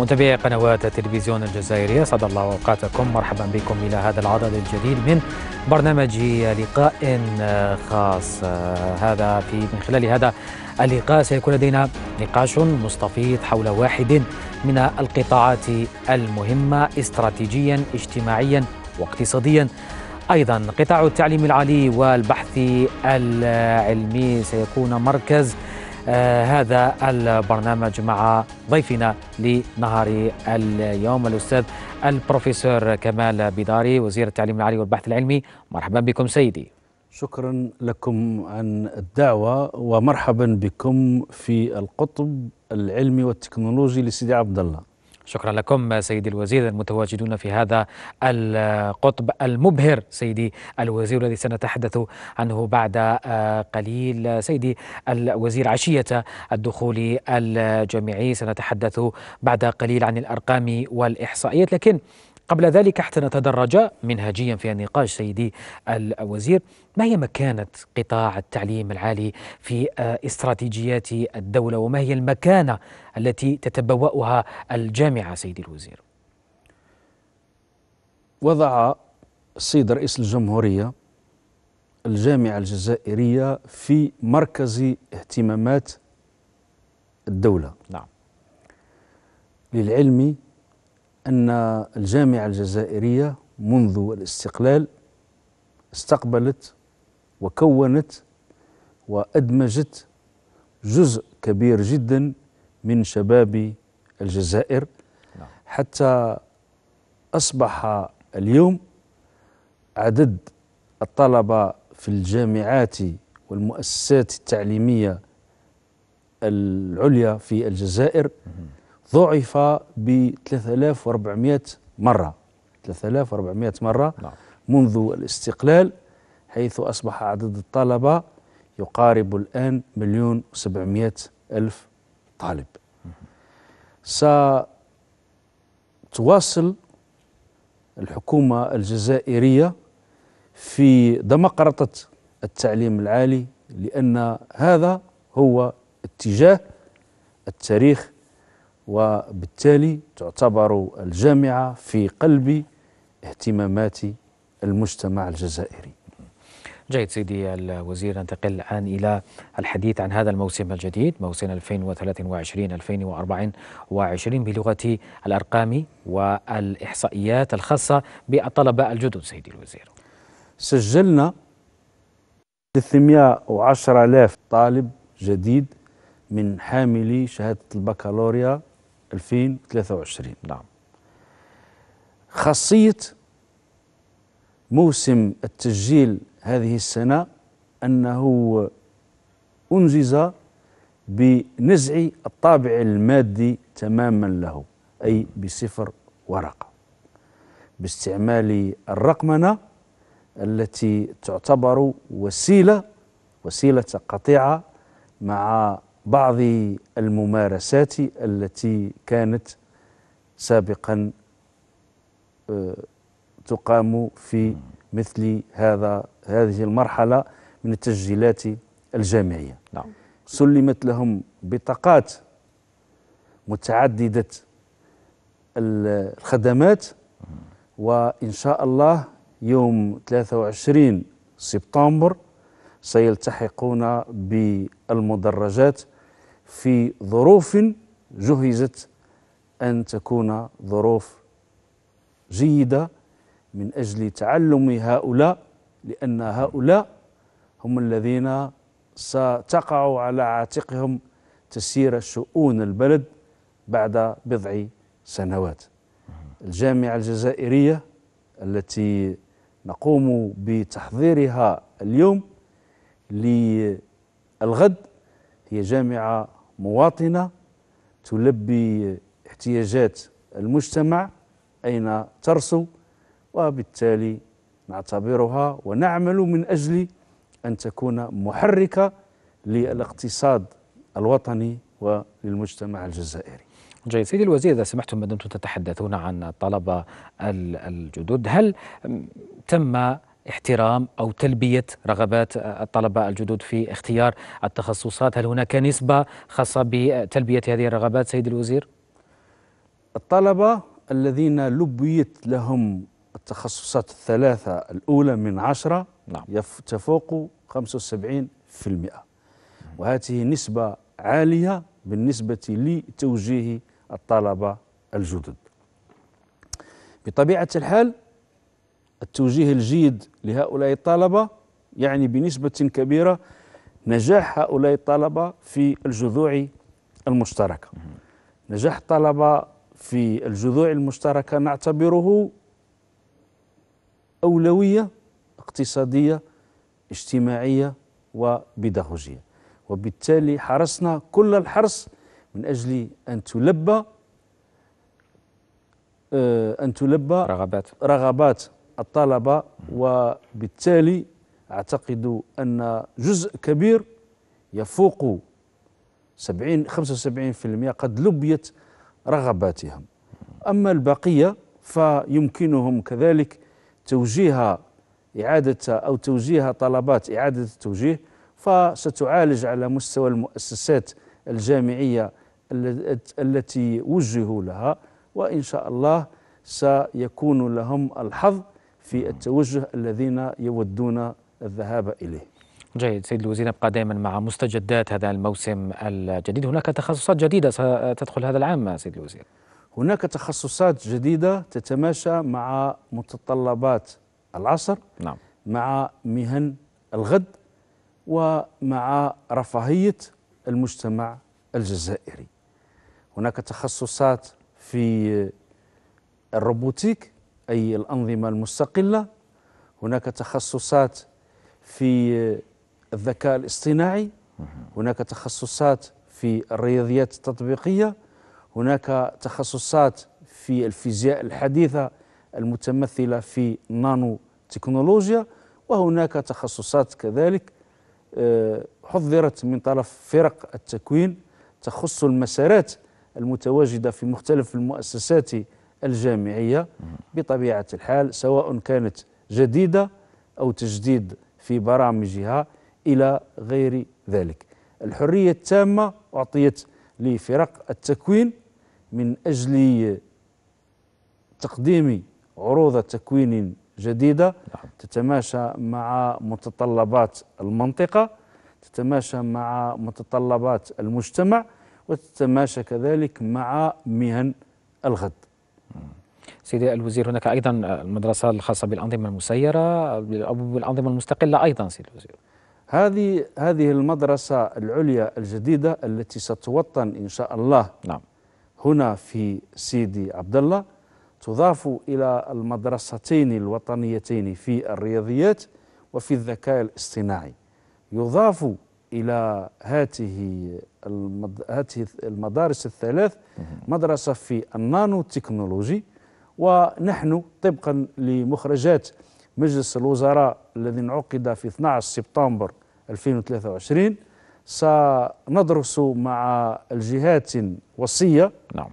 متابعي قنوات التلفزيون الجزائرية أسعد الله أوقاتكم مرحبا بكم إلى هذا العدد الجديد من برنامج لقاء خاص هذا في من خلال هذا اللقاء سيكون لدينا نقاش مستفيض حول واحد من القطاعات المهمة استراتيجيا اجتماعيا واقتصاديا أيضا قطاع التعليم العالي والبحث العلمي سيكون مركز آه، هذا البرنامج مع ضيفنا لنهار اليوم الأستاذ البروفيسور كمال بداري وزير التعليم العالي والبحث العلمي مرحبا بكم سيدي شكرا لكم عن الدعوة ومرحبا بكم في القطب العلمي والتكنولوجي لسيدي عبد الله شكرا لكم سيدي الوزير المتواجدون في هذا القطب المبهر سيدي الوزير الذي سنتحدث عنه بعد آه، قليل سيدي الوزير عشية الدخول الجامعي سنتحدث بعد قليل عن الأرقام والإحصائيات لكن قبل ذلك حتى نتدرج منهجيا في النقاش سيدي الوزير ما هي مكانة قطاع التعليم العالي في آه، استراتيجيات الدولة وما هي المكانة التي تتبوأها الجامعة سيدي الوزير وضع السيد رئيس الجمهورية الجامعة الجزائرية في مركز اهتمامات الدولة نعم للعلم أن الجامعة الجزائرية منذ الاستقلال استقبلت وكونت وأدمجت جزء كبير جدا من شباب الجزائر نعم. حتى أصبح اليوم عدد الطلبة في الجامعات والمؤسسات التعليمية العليا في الجزائر ضعف ب 3400 مرة 3400 مرة نعم. منذ الاستقلال حيث أصبح عدد الطلبة يقارب الآن مليون و700 ألف طالب ستواصل الحكومة الجزائرية في دمقرطة التعليم العالي لأن هذا هو اتجاه التاريخ وبالتالي تعتبر الجامعة في قلب اهتمامات المجتمع الجزائري جيد سيدي الوزير ننتقل الآن إلى الحديث عن هذا الموسم الجديد موسم 2023 2024 بلغة الأرقام والإحصائيات الخاصة بالطلبة الجدد سيدي الوزير سجلنا 310 آلاف طالب جديد من حاملي شهادة البكالوريا 2023 نعم خاصية موسم التسجيل هذه السنة أنه أنجز بنزع الطابع المادي تماما له أي بصفر ورقة باستعمال الرقمنة التي تعتبر وسيلة وسيلة قطيعة مع بعض الممارسات التي كانت سابقا آه، تقام في مثل هذا هذه المرحلة من التسجيلات الجامعية نعم. سلمت لهم بطاقات متعددة الخدمات وإن شاء الله يوم 23 سبتمبر سيلتحقون بالمدرجات في ظروف جهزت أن تكون ظروف جيدة من أجل تعلم هؤلاء لأن هؤلاء هم الذين ستقع على عاتقهم تسيير شؤون البلد بعد بضع سنوات الجامعة الجزائرية التي نقوم بتحضيرها اليوم للغد هي جامعة مواطنة تلبي احتياجات المجتمع أين ترسو وبالتالي نعتبرها ونعمل من أجل أن تكون محركة للاقتصاد الوطني وللمجتمع الجزائري جيد سيدي الوزير إذا سمحتم ما دمتم تتحدثون عن الطلبة الجدد هل تم احترام أو تلبية رغبات الطلبة الجدد في اختيار التخصصات هل هناك نسبة خاصة بتلبية هذه الرغبات سيد الوزير؟ الطلبة الذين لبيت لهم التخصصات الثلاثة الأولى من عشرة نعم. تفوق 75% وهذه نسبة عالية بالنسبة لتوجيه الطلبة الجدد بطبيعة الحال التوجيه الجيد لهؤلاء الطلبة يعني بنسبة كبيرة نجاح هؤلاء الطلبة في الجذوع المشتركة نجاح الطلبة في الجذوع المشتركة نعتبره أولوية اقتصادية اجتماعية وبيداغوجية وبالتالي حرصنا كل الحرص من أجل أن تلبى آه، أن تلبى رغبات رغبات الطلبة وبالتالي أعتقد أن جزء كبير يفوق 70 75% قد لبيت رغباتهم أما البقية فيمكنهم كذلك توجيه إعادة أو توجيه طلبات إعادة التوجيه فستعالج على مستوى المؤسسات الجامعية التي وجهوا لها وإن شاء الله سيكون لهم الحظ في التوجه الذين يودون الذهاب إليه جيد سيد الوزير نبقى دائما مع مستجدات هذا الموسم الجديد هناك تخصصات جديدة ستدخل هذا العام سيد الوزير هناك تخصصات جديدة تتماشى مع متطلبات العصر نعم. مع مهن الغد ومع رفاهية المجتمع الجزائري هناك تخصصات في الروبوتيك أي الأنظمة المستقلة هناك تخصصات في الذكاء الاصطناعي هناك تخصصات في الرياضيات التطبيقية هناك تخصصات في الفيزياء الحديثة المتمثلة في نانو تكنولوجيا وهناك تخصصات كذلك آه، حضرت من طرف فرق التكوين تخص المسارات المتواجدة في مختلف المؤسسات الجامعية بطبيعة الحال سواء كانت جديدة أو تجديد في برامجها إلى غير ذلك الحرية التامة أعطيت لفرق التكوين من أجل تقديم عروض تكوين جديدة نعم. تتماشى مع متطلبات المنطقة تتماشى مع متطلبات المجتمع وتتماشى كذلك مع مهن الغد سيدي الوزير هناك أيضا المدرسة الخاصة بالأنظمة المسيرة أو بالأنظمة المستقلة أيضا سيدي الوزير هذه هذه المدرسة العليا الجديدة التي ستوطن إن شاء الله نعم. هنا في سيدي عبد الله تضاف إلى المدرستين الوطنيتين في الرياضيات وفي الذكاء الاصطناعي يضاف إلى هاته هذه المدارس الثلاث مدرسة في النانو تكنولوجي ونحن طبقا لمخرجات مجلس الوزراء الذي انعقد في 12 سبتمبر 2023 سندرس مع الجهات وصية نعم.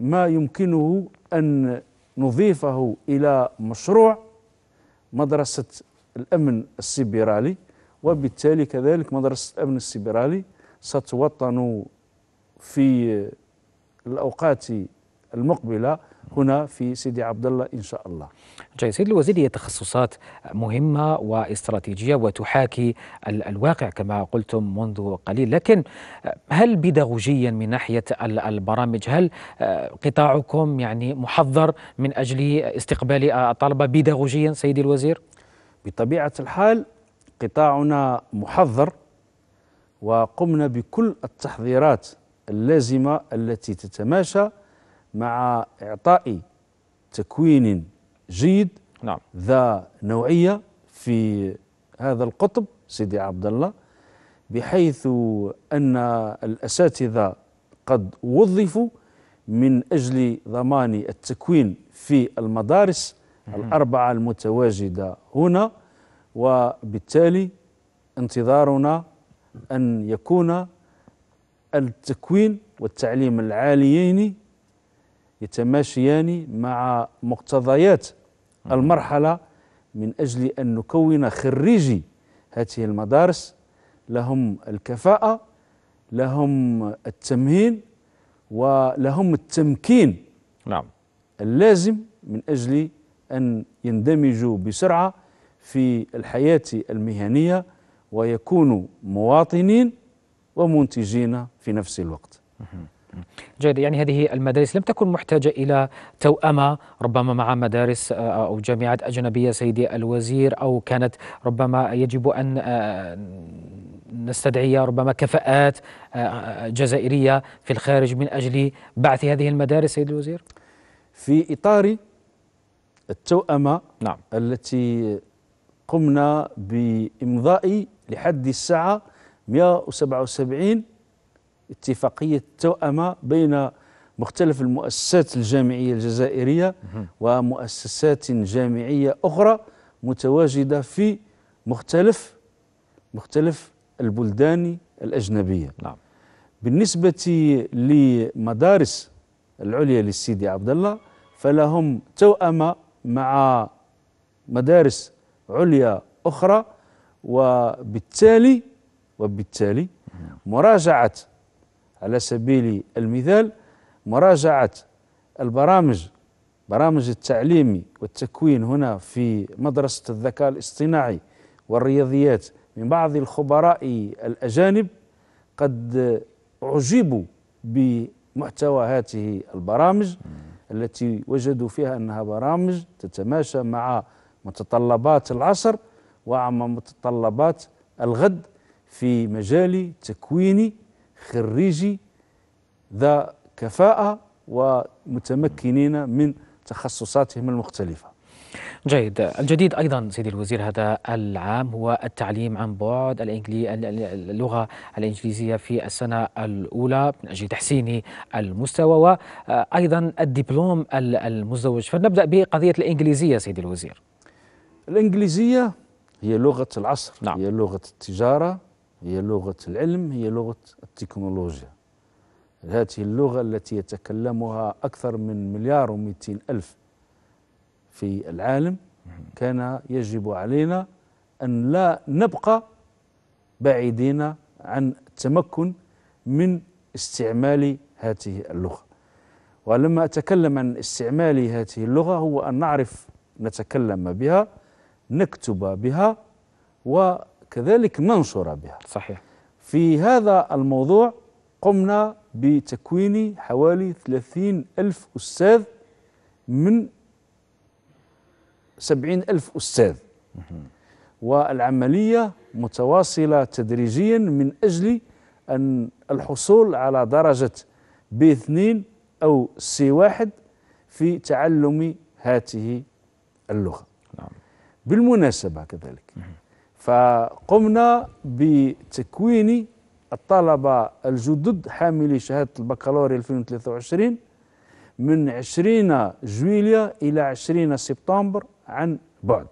ما يمكنه أن نضيفه إلى مشروع مدرسة الأمن السيبرالي وبالتالي كذلك مدرسة الأمن السيبرالي ستوطن في الأوقات المقبلة هنا في سيدي عبد الله إن شاء الله جاي سيد الوزير هي تخصصات مهمة واستراتيجية وتحاكي الواقع كما قلتم منذ قليل لكن هل بيداغوجيا من ناحية البرامج هل آه، قطاعكم يعني محضر من أجل استقبال الطلبة بيداغوجيا سيدي الوزير بطبيعة الحال قطاعنا محضر وقمنا بكل التحضيرات اللازمة التي تتماشى مع إعطاء تكوين جيد نعم. ذا نوعية في هذا القطب سيدي عبد الله بحيث أن الأساتذة قد وظفوا من أجل ضمان التكوين في المدارس الأربعة المتواجدة هنا وبالتالي انتظارنا أن يكون التكوين والتعليم العاليين يتماشيان مع مقتضيات المرحلة من أجل أن نكون خريجي هذه المدارس لهم الكفاءة لهم التمهين ولهم التمكين نعم اللازم من أجل أن يندمجوا بسرعة في الحياة المهنية ويكونوا مواطنين ومنتجين في نفس الوقت جيد يعني هذه المدارس لم تكن محتاجة إلى توأمة ربما مع مدارس آه، أو جامعات أجنبية سيدي الوزير أو كانت ربما يجب أن آه، نستدعي ربما كفاءات آه، جزائرية في الخارج من أجل بعث هذه المدارس سيدي الوزير في إطار التوأمة نعم. التي قمنا بإمضاء لحد الساعة 177 اتفاقية توأمة بين مختلف المؤسسات الجامعية الجزائرية ومؤسسات جامعية أخرى متواجدة في مختلف مختلف البلدان الأجنبية نعم. بالنسبة لمدارس العليا للسيدي عبد الله فلهم توأمة مع مدارس عليا أخرى وبالتالي وبالتالي مراجعة على سبيل المثال مراجعة البرامج برامج التعليم والتكوين هنا في مدرسة الذكاء الاصطناعي والرياضيات من بعض الخبراء الأجانب قد أعجبوا بمحتوى هذه البرامج التي وجدوا فيها أنها برامج تتماشى مع متطلبات العصر ومع متطلبات الغد في مجال تكوين خريجي ذا كفاءة ومتمكنين من تخصصاتهم المختلفة جيد الجديد أيضا سيدي الوزير هذا العام هو التعليم عن بعد الإنجلي... اللغة الإنجليزية في السنة الأولى من أجل تحسين المستوى وأيضا الدبلوم المزدوج فلنبدأ بقضية الإنجليزية سيدي الوزير الإنجليزية هي لغة العصر نعم. هي لغة التجارة هي لغة العلم هي لغة التكنولوجيا هذه اللغة التي يتكلمها أكثر من مليار ومئتين ألف في العالم كان يجب علينا أن لا نبقى بعيدين عن التمكن من استعمال هذه اللغة ولما أتكلم عن استعمال هذه اللغة هو أن نعرف نتكلم بها نكتب بها و كذلك منشورة بها صحيح في هذا الموضوع قمنا بتكوين حوالي 30 ألف أستاذ من 70 ألف أستاذ والعملية متواصلة تدريجيا من أجل أن الحصول على درجة B2 أو C1 في تعلم هاته اللغة نعم. بالمناسبة كذلك فقمنا بتكوين الطلبة الجدد حاملي شهادة البكالوريا 2023 من 20 جويليا إلى 20 سبتمبر عن بعد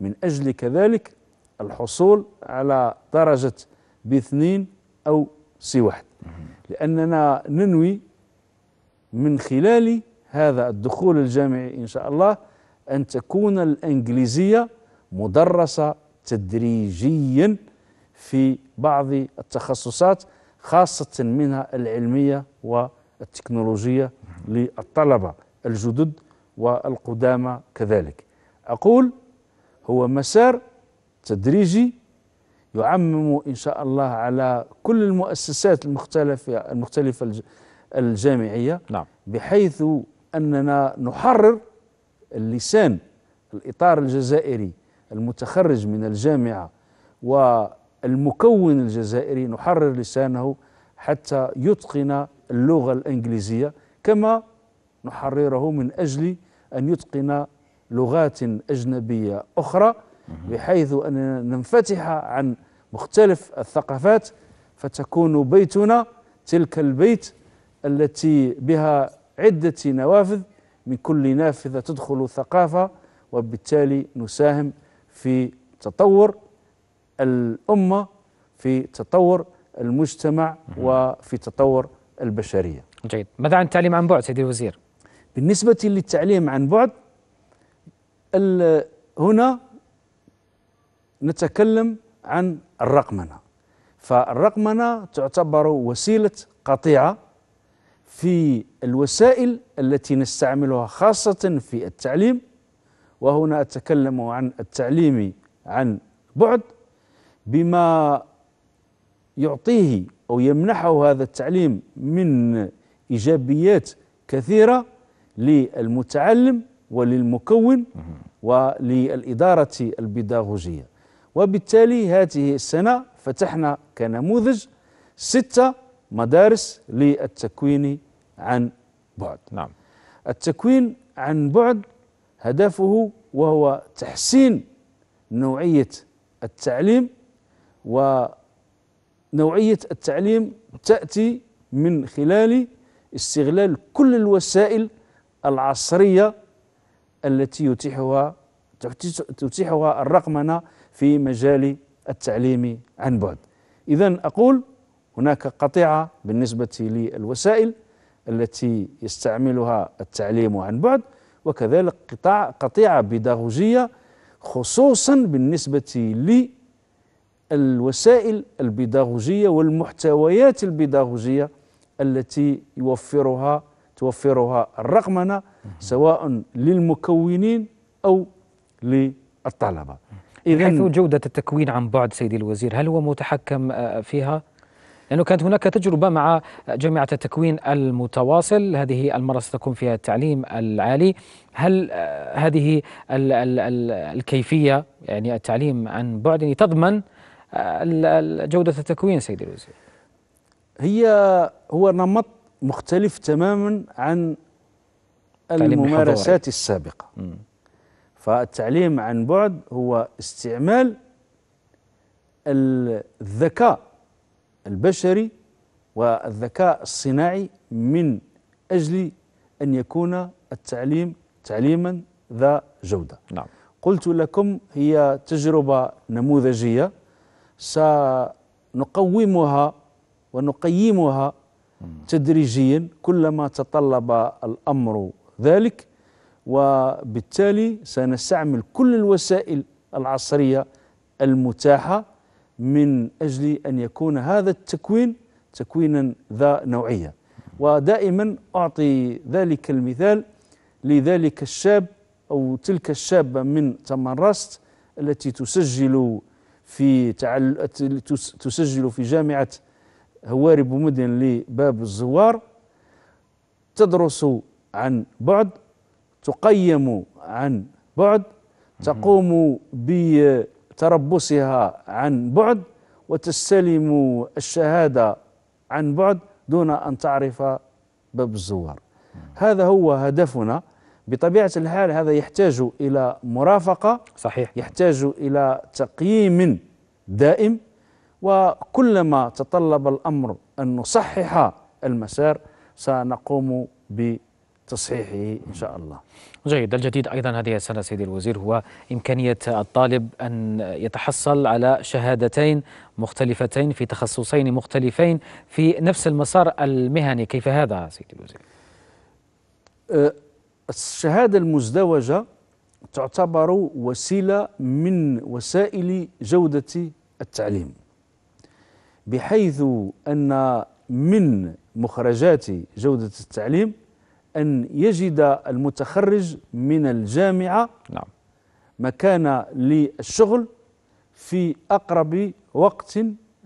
من أجل كذلك الحصول على درجة باثنين أو سي واحد لأننا ننوي من خلال هذا الدخول الجامعي إن شاء الله أن تكون الإنجليزية مدرسة تدريجيا في بعض التخصصات خاصة منها العلمية والتكنولوجية للطلبة الجدد والقدامى كذلك أقول هو مسار تدريجي يعمم إن شاء الله على كل المؤسسات المختلفة المختلفة الجامعية نعم. بحيث أننا نحرر اللسان الإطار الجزائري المتخرج من الجامعة والمكون الجزائري نحرر لسانه حتى يتقن اللغة الإنجليزية كما نحرره من أجل أن يتقن لغات أجنبية أخرى بحيث أننا ننفتح عن مختلف الثقافات فتكون بيتنا تلك البيت التي بها عدة نوافذ من كل نافذة تدخل ثقافة وبالتالي نساهم في تطور الأمة في تطور المجتمع وفي تطور البشرية جيد ماذا عن التعليم عن بعد سيدي الوزير؟ بالنسبة للتعليم عن بعد هنا نتكلم عن الرقمنة فالرقمنة تعتبر وسيلة قطيعة في الوسائل التي نستعملها خاصة في التعليم وهنا أتكلم عن التعليم عن بعد بما يعطيه أو يمنحه هذا التعليم من إيجابيات كثيرة للمتعلم وللمكون وللإدارة البيداغوجية وبالتالي هذه السنة فتحنا كنموذج ستة مدارس للتكوين عن بعد نعم التكوين عن بعد هدفه وهو تحسين نوعيه التعليم ونوعيه التعليم تاتي من خلال استغلال كل الوسائل العصريه التي يتيحها تتيحها الرقمنه في مجال التعليم عن بعد. اذا اقول هناك قطيعه بالنسبه للوسائل التي يستعملها التعليم عن بعد وكذلك قطاع قطيعة بيداغوجية خصوصا بالنسبة للوسائل البيداغوجية والمحتويات البيداغوجية التي يوفرها توفرها الرقمنة سواء للمكونين أو للطلبة من حيث جودة التكوين عن بعد سيدي الوزير هل هو متحكم آه، فيها؟ لأنه كانت هناك تجربة مع جامعة التكوين المتواصل هذه المرة ستكون فيها التعليم العالي هل آه، هذه الـ الـ الـ الكيفية يعني التعليم عن بعد يعني تضمن آه، جودة التكوين سيدي الوزير هي هو نمط مختلف تماما عن الممارسات السابقة م. فالتعليم عن بعد هو استعمال الذكاء البشري والذكاء الصناعي من أجل أن يكون التعليم تعليما ذا جودة نعم. قلت لكم هي تجربة نموذجية سنقومها ونقيمها تدريجيا كلما تطلب الأمر ذلك وبالتالي سنستعمل كل الوسائل العصرية المتاحة من أجل أن يكون هذا التكوين تكوينا ذا نوعية ودائما أعطي ذلك المثال لذلك الشاب أو تلك الشابة من تمرست التي تسجل في تعل... تسجل في جامعة هوارب مدن لباب الزوار تدرس عن بعد تقيم عن بعد تقوم ب تربصها عن بعد وتستلم الشهادة عن بعد دون أن تعرف باب الزوار هذا هو هدفنا بطبيعة الحال هذا يحتاج إلى مرافقة صحيح يحتاج إلى تقييم دائم وكلما تطلب الأمر أن نصحح المسار سنقوم ب تصحيحه إن شاء الله جيد الجديد أيضا هذه السنة سيدي الوزير هو إمكانية الطالب أن يتحصل على شهادتين مختلفتين في تخصصين مختلفين في نفس المسار المهني كيف هذا سيدي الوزير؟ أه، الشهادة المزدوجة تعتبر وسيلة من وسائل جودة التعليم بحيث أن من مخرجات جودة التعليم أن يجد المتخرج من الجامعة نعم. مكان للشغل في أقرب وقت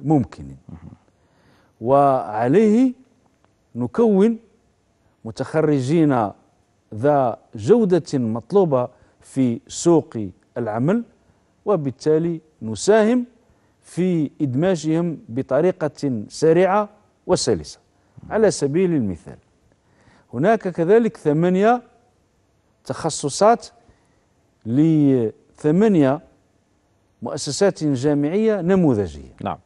ممكن وعليه نكون متخرجين ذا جودة مطلوبة في سوق العمل وبالتالي نساهم في إدماجهم بطريقة سريعة وسلسة على سبيل المثال هناك كذلك ثمانية تخصصات لثمانية مؤسسات جامعية نموذجية نعم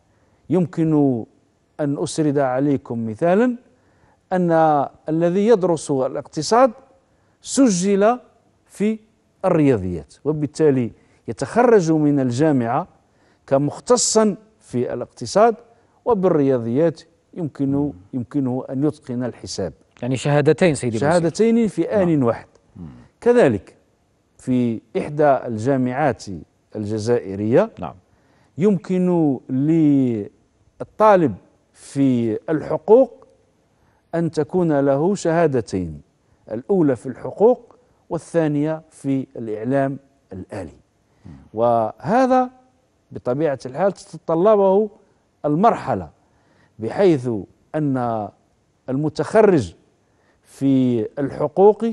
يمكن أن أسرد عليكم مثالا أن الذي يدرس الاقتصاد سجل في الرياضيات وبالتالي يتخرج من الجامعة كمختصا في الاقتصاد وبالرياضيات يمكن يمكنه أن يتقن الحساب يعني شهادتين سيدي شهادتين بوسيد. في آن نعم. واحد كذلك في إحدى الجامعات الجزائرية نعم يمكن للطالب في الحقوق أن تكون له شهادتين الأولى في الحقوق والثانية في الإعلام الآلي وهذا بطبيعة الحال تتطلبه المرحلة بحيث أن المتخرج في الحقوق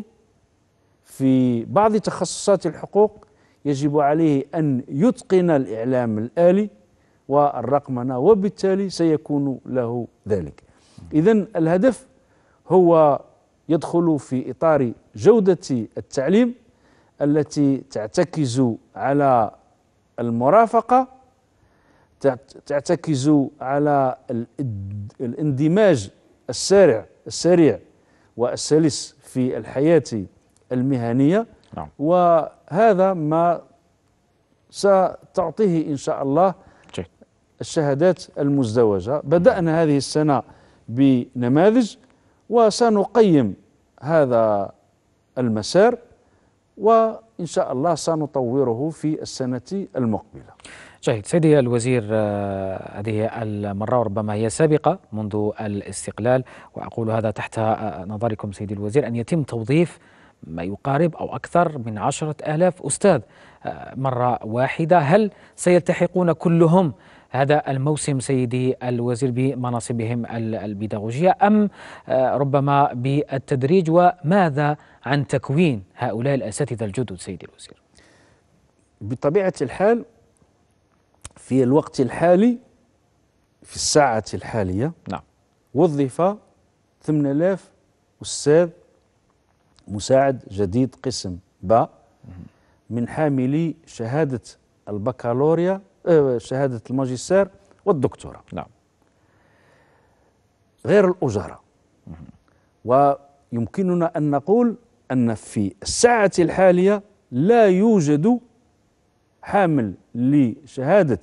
في بعض تخصصات الحقوق يجب عليه أن يتقن الإعلام الآلي والرقمنة وبالتالي سيكون له ذلك إذا الهدف هو يدخل في إطار جودة التعليم التي تعتكز على المرافقة تعتكز على الاندماج السريع السريع والسلس في الحياة المهنية نعم. وهذا ما ستعطيه إن شاء الله جي. الشهادات المزدوجة بدأنا هذه السنة بنماذج وسنقيم هذا المسار وإن شاء الله سنطوره في السنة المقبلة جيد سيدي الوزير آه، هذه المرة ربما هي سابقة منذ الاستقلال وأقول هذا تحت آه، نظركم سيدي الوزير أن يتم توظيف ما يقارب أو أكثر من عشرة آلاف أستاذ آه، مرة واحدة هل سيلتحقون كلهم هذا الموسم سيدي الوزير بمناصبهم البيداغوجية أم ربما بالتدريج وماذا عن تكوين هؤلاء الأساتذة الجدد سيدي الوزير بطبيعة الحال في الوقت الحالي في الساعة الحالية نعم وظف 8000 أستاذ مساعد جديد قسم باء من حاملي شهادة البكالوريا آه، شهادة الماجستير والدكتوراه نعم غير الأجراء ويمكننا أن نقول أن في الساعة الحالية لا يوجد حامل لشهادة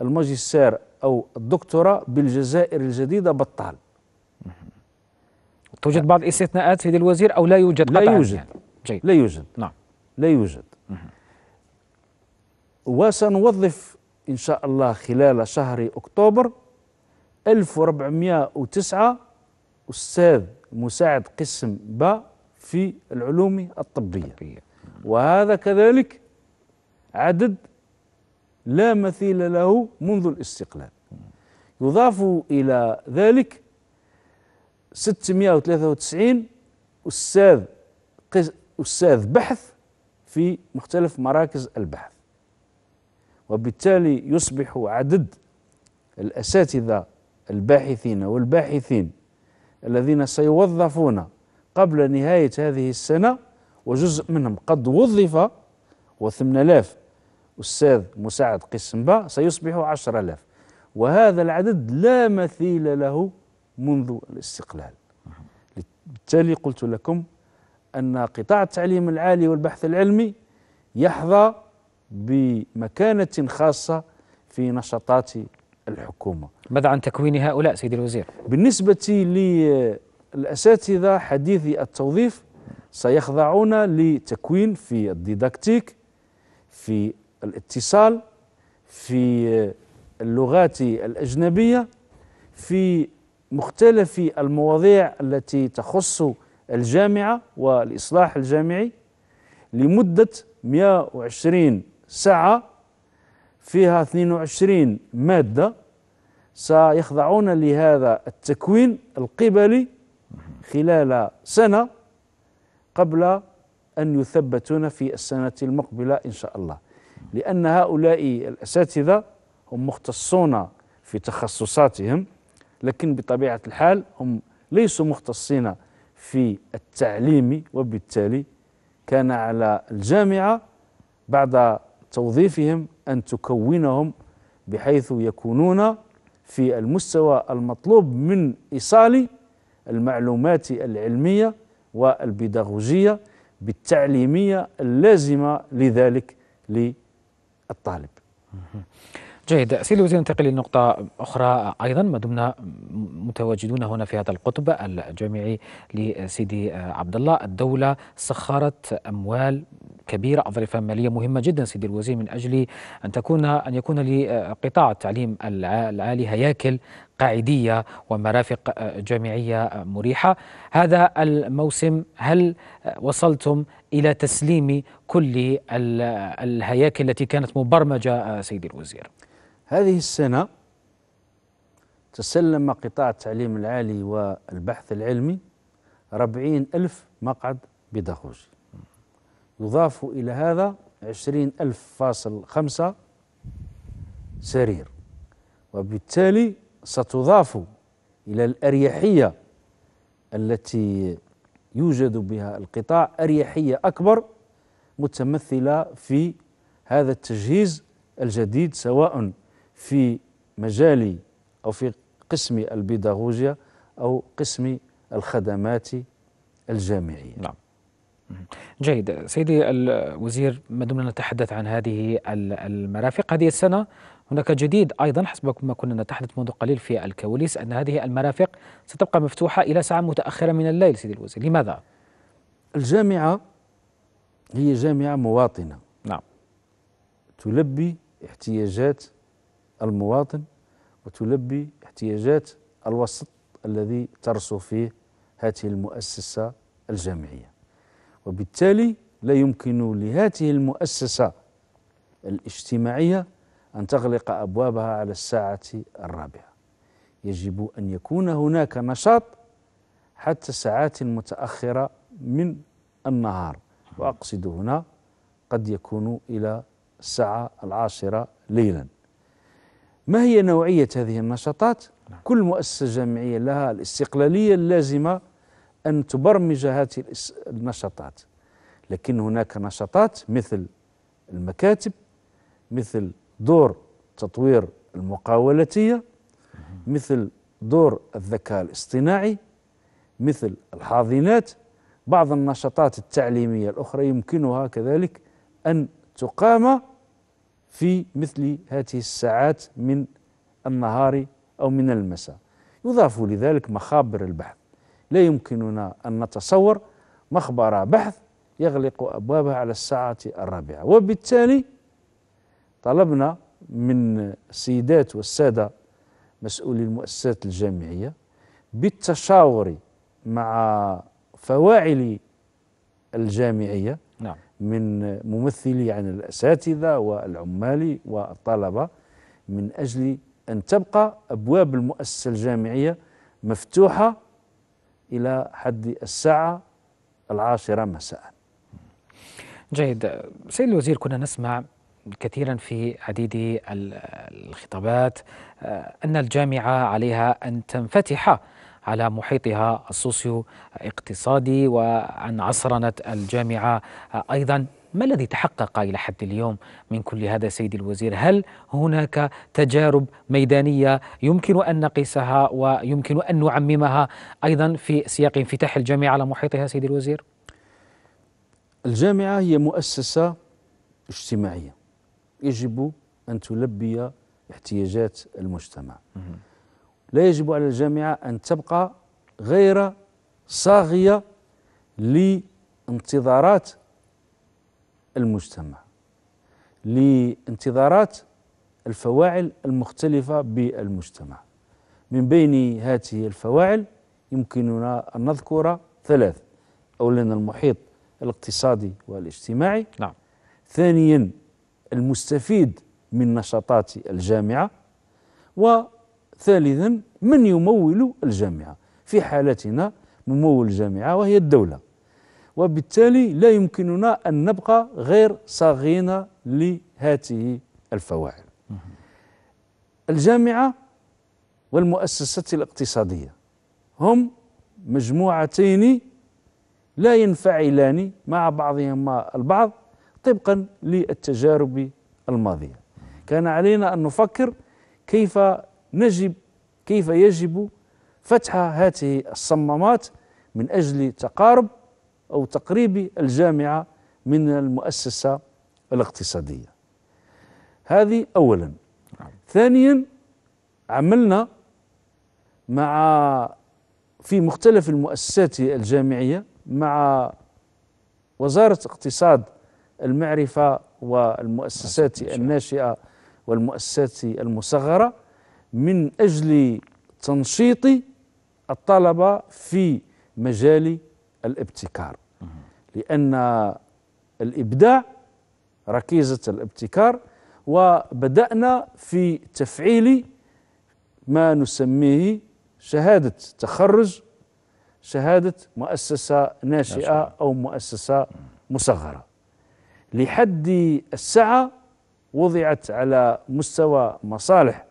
الماجستير أو الدكتوراه بالجزائر الجديدة بطال توجد بعض الاستثناءات سيدي الوزير أو لا يوجد لا يوجد يعني. جيد. لا يوجد نعم لا يوجد وسنوظف إن شاء الله خلال شهر أكتوبر 1409 أستاذ مساعد قسم با في العلوم الطبية وهذا كذلك عدد لا مثيل له منذ الاستقلال يضاف إلى ذلك 693 أستاذ أستاذ بحث في مختلف مراكز البحث وبالتالي يصبح عدد الأساتذة الباحثين والباحثين الذين سيوظفون قبل نهاية هذه السنة وجزء منهم قد وظف و 8000 أستاذ مساعد قسم باء سيصبح عشر ألاف وهذا العدد لا مثيل له منذ الاستقلال بالتالي قلت لكم أن قطاع التعليم العالي والبحث العلمي يحظى بمكانة خاصة في نشاطات الحكومة ماذا عن تكوين هؤلاء سيدي الوزير؟ بالنسبة للأساتذة حديثي التوظيف سيخضعون لتكوين في الديداكتيك في الاتصال في اللغات الأجنبية في مختلف المواضيع التي تخص الجامعة والإصلاح الجامعي لمدة 120 ساعة فيها 22 مادة سيخضعون لهذا التكوين القبلي خلال سنة قبل أن يثبتون في السنة المقبلة إن شاء الله لأن هؤلاء الأساتذة هم مختصون في تخصصاتهم لكن بطبيعة الحال هم ليسوا مختصين في التعليم وبالتالي كان على الجامعة بعد توظيفهم أن تكونهم بحيث يكونون في المستوى المطلوب من إيصال المعلومات العلمية والبيداغوجية بالتعليمية اللازمة لذلك لي الطالب جيد سيدي الوزير ننتقل لنقطة أخرى أيضا ما دمنا متواجدون هنا في هذا القطب الجامعي لسيدي عبد الله الدولة سخرت أموال كبيرة أظرفة مالية مهمة جدا سيدي الوزير من أجل أن تكون أن يكون لقطاع التعليم العالي هياكل قاعدية ومرافق جامعية مريحة هذا الموسم هل وصلتم إلى تسليم كل الهياكل التي كانت مبرمجة آه، سيدي الوزير هذه السنة تسلم قطاع التعليم العالي والبحث العلمي 40 ألف مقعد بيداغوجي يضاف إلى هذا 20 ألف فاصل خمسة سرير وبالتالي ستضاف إلى الأريحية التي يوجد بها القطاع أريحية أكبر متمثله في هذا التجهيز الجديد سواء في مجالي او في قسم البيداغوجيا او قسم الخدمات الجامعيه. نعم. جيد سيدي الوزير ما دمنا نتحدث عن هذه المرافق هذه السنة هناك جديد أيضا حسب ما كنا نتحدث منذ قليل في الكواليس أن هذه المرافق ستبقى مفتوحة إلى ساعة متأخرة من الليل سيدي الوزير لماذا؟ الجامعة هي جامعة مواطنة نعم تلبي احتياجات المواطن وتلبي احتياجات الوسط الذي ترسو فيه هذه المؤسسة الجامعية وبالتالي لا يمكن لهذه المؤسسة الاجتماعية أن تغلق أبوابها على الساعة الرابعة يجب أن يكون هناك نشاط حتى ساعات متأخرة من النهار وأقصد هنا قد يكون إلى الساعة العاشرة ليلا ما هي نوعية هذه النشاطات؟ نعم. كل مؤسسة جامعية لها الاستقلالية اللازمة أن تبرمج هذه النشاطات لكن هناك نشاطات مثل المكاتب مثل دور تطوير المقاولتية مثل دور الذكاء الاصطناعي مثل الحاضنات بعض النشاطات التعليمية الأخرى يمكنها كذلك أن تقام في مثل هذه الساعات من النهار أو من المساء يضاف لذلك مخابر البحث لا يمكننا أن نتصور مخبر بحث يغلق أبوابه على الساعة الرابعة وبالتالي طلبنا من السيدات والسادة مسؤولي المؤسسات الجامعية بالتشاور مع فواعلي الجامعية نعم. من ممثلي عن يعني الأساتذة والعمال والطلبة من أجل أن تبقى أبواب المؤسسة الجامعية مفتوحة إلى حد الساعة العاشرة مساء جيد سيد الوزير كنا نسمع كثيرا في عديد الخطابات آه، أن الجامعة عليها أن تنفتح على محيطها السوسيو اقتصادي وعن عصرنة الجامعة أيضا ما الذي تحقق إلى حد اليوم من كل هذا سيدي الوزير هل هناك تجارب ميدانية يمكن أن نقيسها ويمكن أن نعممها أيضا في سياق انفتاح الجامعة على محيطها سيدي الوزير الجامعة هي مؤسسة اجتماعية يجب أن تلبي احتياجات المجتمع لا يجب على الجامعة أن تبقى غير صاغية لانتظارات المجتمع لانتظارات الفواعل المختلفة بالمجتمع من بين هذه الفواعل يمكننا أن نذكر ثلاث أولا المحيط الاقتصادي والاجتماعي نعم. ثانيا المستفيد من نشاطات الجامعة و ثالثا من يمول الجامعة في حالتنا ممول الجامعة وهي الدولة وبالتالي لا يمكننا أن نبقى غير صاغين لهذه الفواعل الجامعة والمؤسسات الاقتصادية هم مجموعتين لا ينفعلان مع بعضهما البعض طبقا للتجارب الماضية كان علينا أن نفكر كيف نجد كيف يجب فتح هذه الصمامات من أجل تقارب أو تقريب الجامعة من المؤسسة الاقتصادية هذه أولا نعم. ثانيا عملنا مع في مختلف المؤسسات الجامعية مع وزارة اقتصاد المعرفة والمؤسسات الناشئة والمؤسسات المصغرة من أجل تنشيط الطلبة في مجال الابتكار لأن الإبداع ركيزة الابتكار وبدأنا في تفعيل ما نسميه شهادة تخرج شهادة مؤسسة ناشئة أو مؤسسة مصغرة لحد الساعة وضعت على مستوى مصالح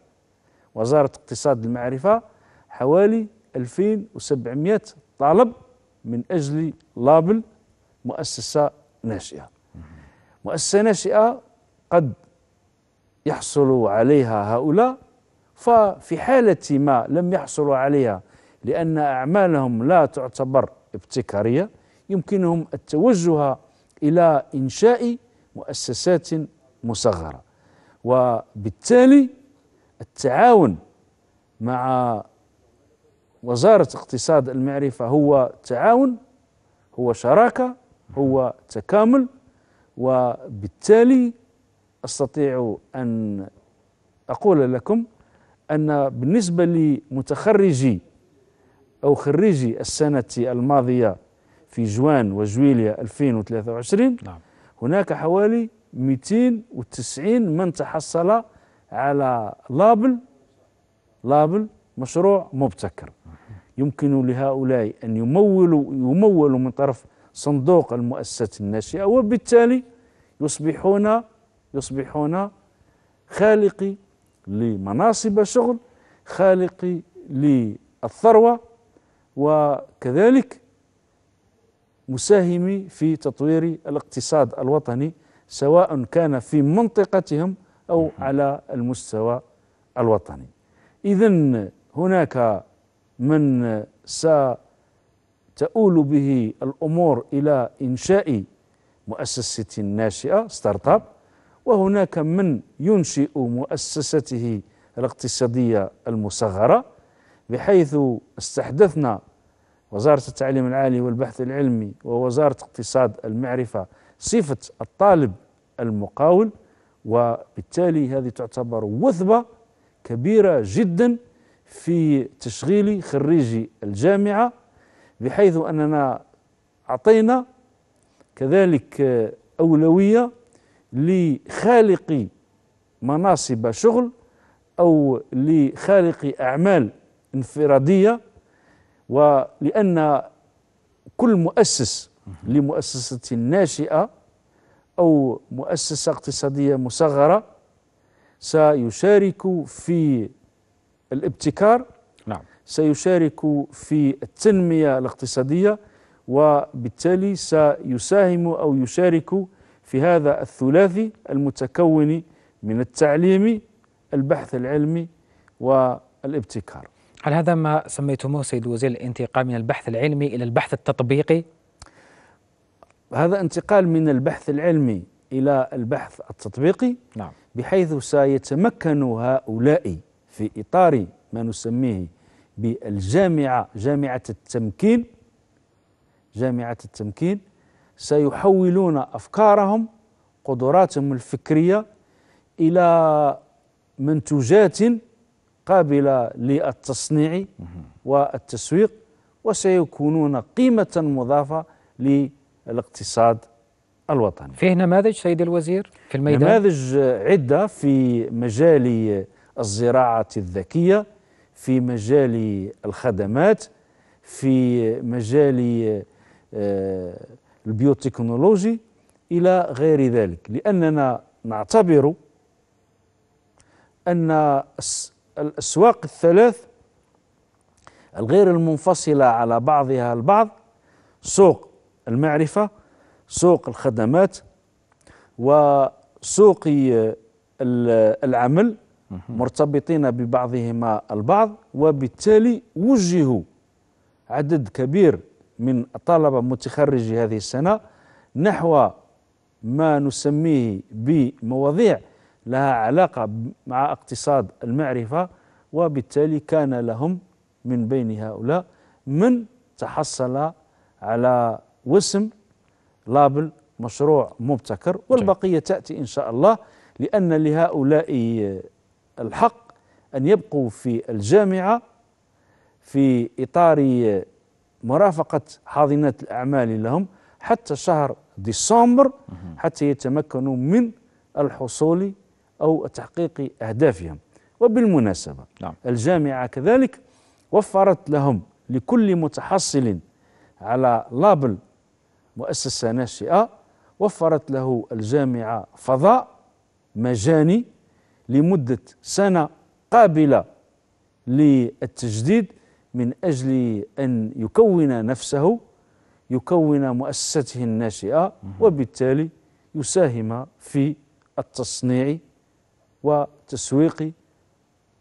وزارة اقتصاد المعرفة حوالي 2700 طالب من أجل لابل مؤسسة ناشئة مؤسسة ناشئة قد يحصل عليها هؤلاء ففي حالة ما لم يحصلوا عليها لأن أعمالهم لا تعتبر ابتكارية يمكنهم التوجه إلى إنشاء مؤسسات مصغرة وبالتالي التعاون مع وزارة اقتصاد المعرفة هو تعاون هو شراكة هو تكامل وبالتالي أستطيع أن أقول لكم أن بالنسبة لمتخرجي أو خريجي السنة الماضية في جوان وجويليا 2023 نعم. هناك حوالي 290 من تحصل على لابل لابل مشروع مبتكر يمكن لهؤلاء أن يمولوا يمولوا من طرف صندوق المؤسسات الناشئة وبالتالي يصبحون يصبحون خالقي لمناصب شغل خالقي للثروة وكذلك مساهمي في تطوير الاقتصاد الوطني سواء كان في منطقتهم أو على المستوى الوطني إذا هناك من ستؤول به الأمور إلى إنشاء مؤسسة ناشئة ستارت اب وهناك من ينشئ مؤسسته الاقتصادية المصغرة بحيث استحدثنا وزارة التعليم العالي والبحث العلمي ووزارة اقتصاد المعرفة صفة الطالب المقاول وبالتالي هذه تعتبر وثبة كبيرة جدا في تشغيل خريجي الجامعة بحيث أننا أعطينا كذلك أولوية لخالق مناصب شغل أو لخالق أعمال انفرادية ولأن كل مؤسس لمؤسسة ناشئة أو مؤسسة اقتصادية مصغرة سيشارك في الابتكار نعم. سيشارك في التنمية الاقتصادية وبالتالي سيساهم أو يشارك في هذا الثلاثي المتكون من التعليم البحث العلمي والابتكار هل هذا ما سميتموه سيد وزير الانتقال من البحث العلمي إلى البحث التطبيقي هذا انتقال من البحث العلمي إلى البحث التطبيقي نعم. بحيث سيتمكن هؤلاء في إطار ما نسميه بالجامعة جامعة التمكين جامعة التمكين سيحولون أفكارهم قدراتهم الفكرية إلى منتوجات قابلة للتصنيع والتسويق وسيكونون قيمة مضافة الاقتصاد الوطني فيه نماذج سيد الوزير في الميدان؟ نماذج عدة في مجال الزراعة الذكية في مجال الخدمات في مجال آه، البيوتكنولوجي إلى غير ذلك لأننا نعتبر أن الأسواق الثلاث الغير المنفصلة على بعضها البعض سوق المعرفه سوق الخدمات وسوق العمل مرتبطين ببعضهما البعض وبالتالي وجهوا عدد كبير من الطلبه متخرجي هذه السنه نحو ما نسميه بمواضيع لها علاقه مع اقتصاد المعرفه وبالتالي كان لهم من بين هؤلاء من تحصل على واسم لابل مشروع مبتكر والبقية تأتي إن شاء الله لأن لهؤلاء الحق أن يبقوا في الجامعة في إطار مرافقة حاضنات الأعمال لهم حتى شهر ديسمبر حتى يتمكنوا من الحصول أو تحقيق أهدافهم وبالمناسبة نعم. الجامعة كذلك وفرت لهم لكل متحصل على لابل مؤسسة ناشئة وفرت له الجامعة فضاء مجاني لمدة سنة قابلة للتجديد من أجل أن يكون نفسه يكون مؤسسته الناشئة وبالتالي يساهم في التصنيع وتسويق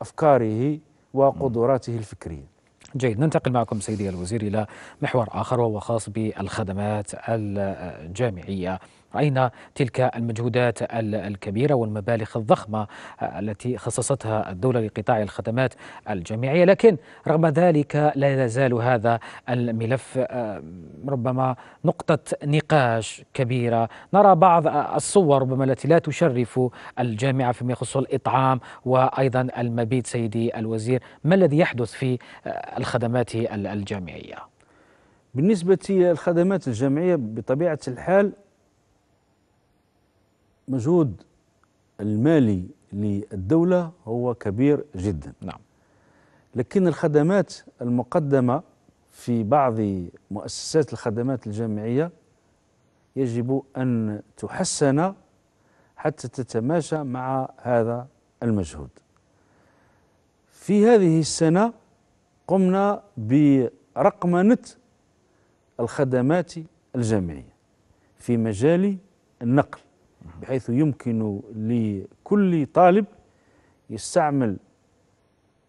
أفكاره وقدراته الفكرية جيد ننتقل معكم سيدي الوزير إلى محور آخر وهو خاص بالخدمات الجامعية راينا تلك المجهودات الكبيره والمبالغ الضخمه التي خصصتها الدوله لقطاع الخدمات الجامعيه لكن رغم ذلك لا يزال هذا الملف آه، ربما نقطه نقاش كبيره نرى بعض الصور ربما التي لا تشرف الجامعه فيما يخص الاطعام وايضا المبيت سيدي الوزير ما الذي يحدث في آه، الخدمات الجامعيه بالنسبة للخدمات الجامعية بطبيعة الحال المجهود المالي للدولة هو كبير جدا نعم لكن الخدمات المقدمة في بعض مؤسسات الخدمات الجامعية يجب أن تحسن حتى تتماشى مع هذا المجهود في هذه السنة قمنا برقمنة الخدمات الجامعية في مجال النقل بحيث يمكن لكل طالب يستعمل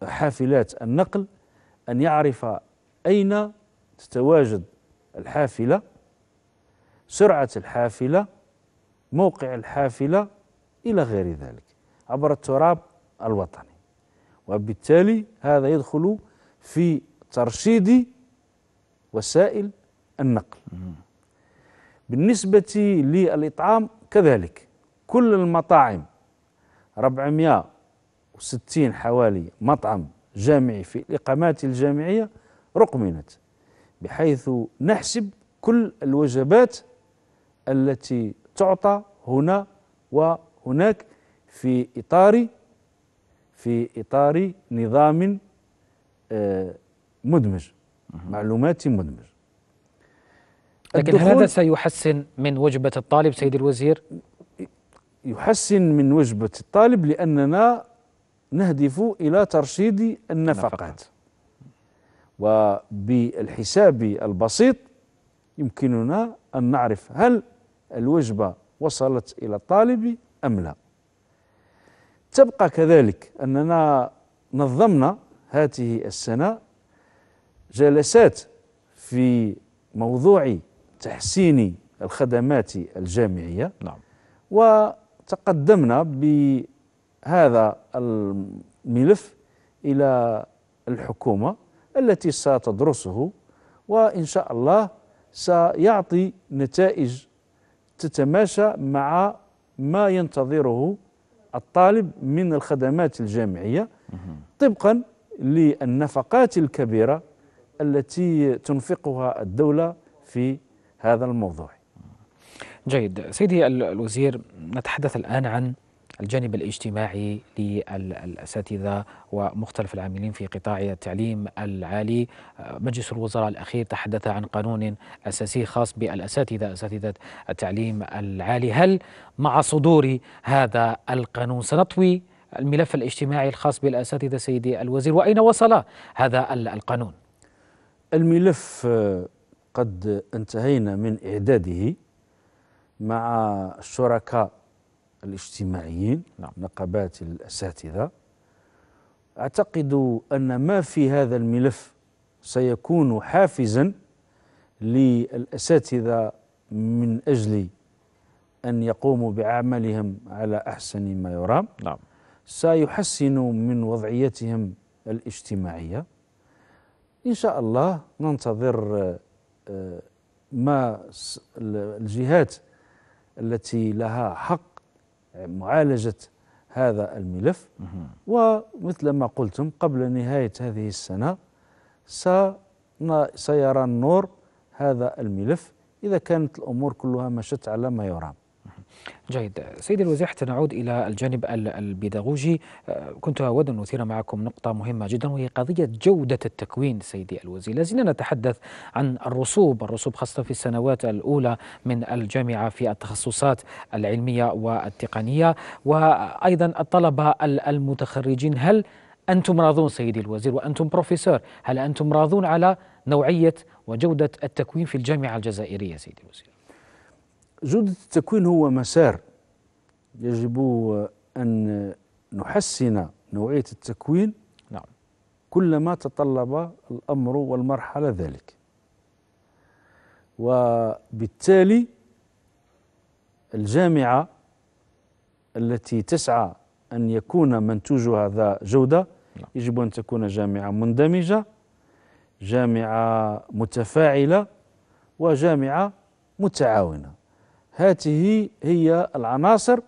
حافلات النقل أن يعرف أين تتواجد الحافلة سرعة الحافلة موقع الحافلة إلى غير ذلك عبر التراب الوطني وبالتالي هذا يدخل في ترشيد وسائل النقل بالنسبة للإطعام كذلك كل المطاعم 460 حوالي مطعم جامعي في الإقامات الجامعية رقمنت بحيث نحسب كل الوجبات التي تعطى هنا وهناك في إطار في إطار نظام آه، مدمج معلوماتي مدمج لكن هل هذا سيحسن من وجبة الطالب سيد الوزير؟ يحسن من وجبة الطالب لأننا نهدف إلى ترشيد النفقات وبالحساب البسيط يمكننا أن نعرف هل الوجبة وصلت إلى الطالب أم لا تبقى كذلك أننا نظمنا هذه السنة جلسات في موضوع تحسين الخدمات الجامعية نعم وتقدمنا بهذا الملف إلى الحكومة التي ستدرسه وإن شاء الله سيعطي نتائج تتماشى مع ما ينتظره الطالب من الخدمات الجامعية طبقا للنفقات الكبيرة التي تنفقها الدولة في هذا الموضوع جيد سيدي الوزير نتحدث الآن عن الجانب الاجتماعي للاساتذه ومختلف العاملين في قطاع التعليم العالي مجلس الوزراء الاخير تحدث عن قانون اساسي خاص بالاساتذه اساتذه التعليم العالي هل مع صدور هذا القانون سنطوي الملف الاجتماعي الخاص بالاساتذه سيدي الوزير واين وصل هذا القانون الملف قد انتهينا من إعداده مع الشركاء الاجتماعيين نعم. نقابات الأساتذة أعتقد أن ما في هذا الملف سيكون حافزا للأساتذة من أجل أن يقوموا بعملهم على أحسن ما يرام نعم. سيحسن من وضعيتهم الاجتماعية إن شاء الله ننتظر ما الجهات التي لها حق معالجة هذا الملف ومثل ما قلتم قبل نهاية هذه السنة سيرى النور هذا الملف إذا كانت الأمور كلها مشت على ما يرام جيد سيد الوزير حتى نعود إلى الجانب البيداغوجي آه، كنت أود أن أثير معكم نقطة مهمة جدا وهي قضية جودة التكوين سيدي الوزير لازلنا نتحدث عن الرسوب الرسوب خاصة في السنوات الأولى من الجامعة في التخصصات العلمية والتقنية وأيضا الطلبة المتخرجين هل أنتم راضون سيدي الوزير وأنتم بروفيسور هل أنتم راضون على نوعية وجودة التكوين في الجامعة الجزائرية سيدي الوزير جودة التكوين هو مسار يجب أن نحسن نوعية التكوين نعم. كلما تطلب الأمر والمرحلة ذلك وبالتالي الجامعة التي تسعى أن يكون منتوجها ذا جودة نعم. يجب أن تكون جامعة مندمجة جامعة متفاعلة وجامعة متعاونة هاته هي العناصر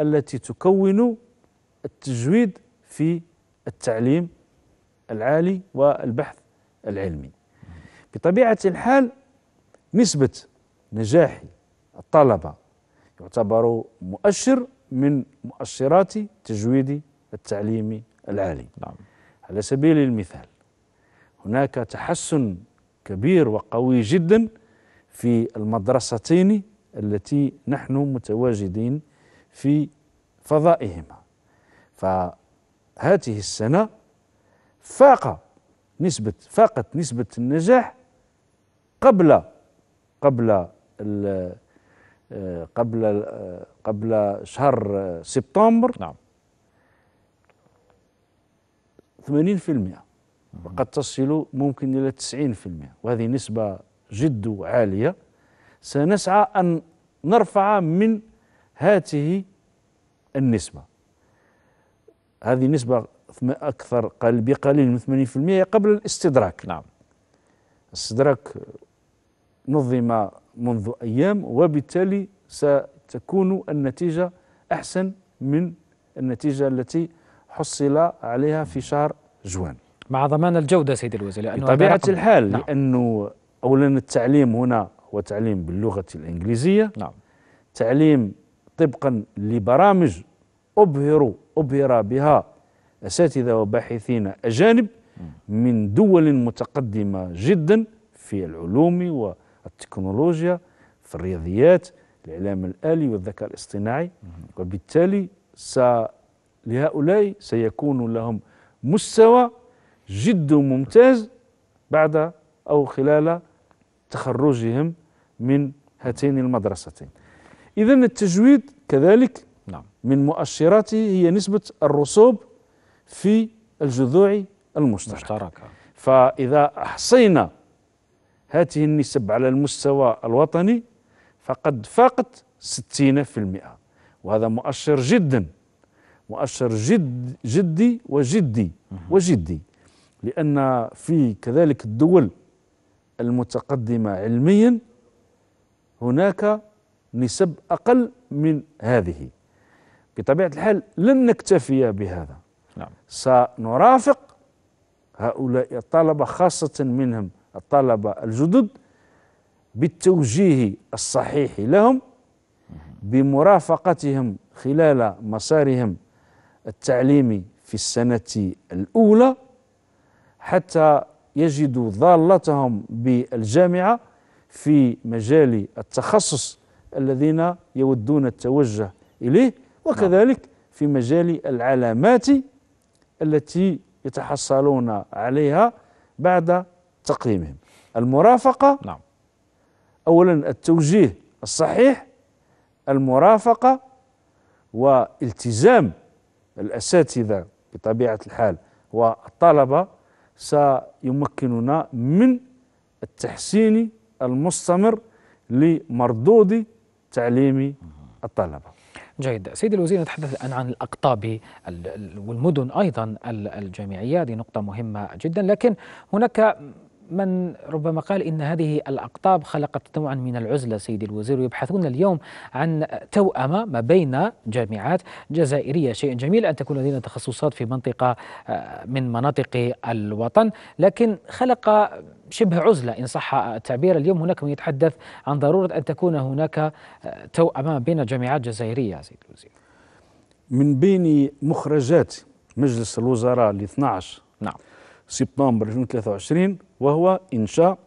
التي تكون التجويد في التعليم العالي والبحث العلمي بطبيعة الحال نسبة نجاح الطلبة يعتبر مؤشر من مؤشرات تجويد التعليم العالي نعم. على سبيل المثال هناك تحسن كبير وقوي جدا في المدرستين التي نحن متواجدين في فضائهما فهذه السنة فاق نسبة فاقت نسبة النجاح قبل قبل قبل قبل شهر سبتمبر نعم 80% وقد تصل ممكن إلى 90% وهذه نسبة جد عالية سنسعى أن نرفع من هذه النسبة هذه نسبة أكثر بقليل من 80% قبل الاستدراك نعم الاستدراك نظم منذ أيام وبالتالي ستكون النتيجة أحسن من النتيجة التي حصل عليها في شهر جوان مع ضمان الجودة سيد الوزير بطبيعة الحال نعم. لأنه أولا التعليم هنا وتعليم باللغة الإنجليزية نعم تعليم طبقا لبرامج أبهروا أبهر بها أساتذة وباحثين أجانب من دول متقدمة جدا في العلوم والتكنولوجيا في الرياضيات الإعلام الآلي والذكاء الاصطناعي وبالتالي س... لهؤلاء سيكون لهم مستوى جد ممتاز بعد أو خلال تخرجهم من هاتين المدرستين إذا التجويد كذلك نعم. من مؤشراته هي نسبة الرسوب في الجذوع المشتركة مشتركة. فإذا أحصينا هذه النسب على المستوى الوطني فقد فاقت 60% وهذا مؤشر جدا مؤشر جد جدي وجدي وجدي لأن في كذلك الدول المتقدمة علميا هناك نسب أقل من هذه بطبيعة الحال لن نكتفي بهذا نعم. سنرافق هؤلاء الطلبة خاصة منهم الطلبة الجدد بالتوجيه الصحيح لهم بمرافقتهم خلال مسارهم التعليمي في السنة الأولى حتى يجدوا ضالتهم بالجامعة في مجال التخصص الذين يودون التوجه اليه وكذلك في مجال العلامات التي يتحصلون عليها بعد تقييمهم المرافقه نعم اولا التوجيه الصحيح المرافقه والتزام الاساتذه بطبيعه الحال والطلبه سيمكننا من التحسين المستمر لمردود تعليم الطلبة جيد سيد الوزير نتحدث الآن عن الأقطاب والمدن أيضا الجامعية هذه نقطة مهمة جدا لكن هناك من ربما قال إن هذه الأقطاب خلقت نوعا من العزلة سيدي الوزير يبحثون اليوم عن توأمة ما بين جامعات جزائرية شيء جميل أن تكون لدينا تخصصات في منطقة آه، من مناطق الوطن لكن خلق شبه عزلة إن صح التعبير اليوم هناك من يتحدث عن ضرورة أن تكون هناك آه، توأمة بين جامعات جزائرية سيدي الوزير من بين مخرجات مجلس الوزراء ال 12 نعم سبتمبر 2023 وهو إنشاء